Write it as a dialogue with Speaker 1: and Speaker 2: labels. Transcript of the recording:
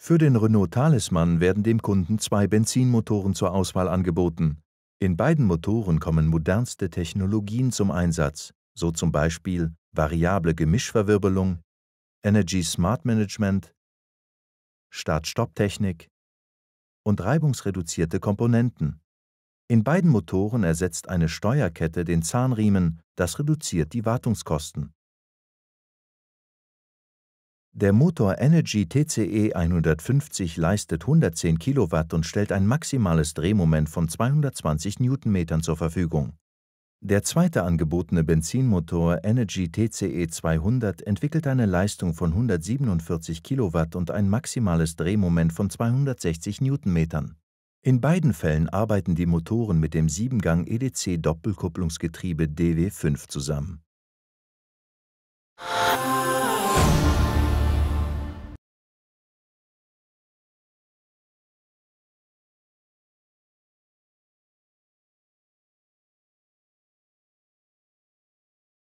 Speaker 1: Für den Renault Talisman werden dem Kunden zwei Benzinmotoren zur Auswahl angeboten. In beiden Motoren kommen modernste Technologien zum Einsatz, so zum Beispiel variable Gemischverwirbelung, Energy Smart Management, Start-Stopp-Technik und reibungsreduzierte Komponenten. In beiden Motoren ersetzt eine Steuerkette den Zahnriemen, das reduziert die Wartungskosten. Der Motor Energy TCE 150 leistet 110 Kilowatt und stellt ein maximales Drehmoment von 220 Newtonmetern zur Verfügung. Der zweite angebotene Benzinmotor Energy TCE 200 entwickelt eine Leistung von 147 Kilowatt und ein maximales Drehmoment von 260 Newtonmetern. In beiden Fällen arbeiten die Motoren mit dem 7 gang EDC Doppelkupplungsgetriebe DW5 zusammen.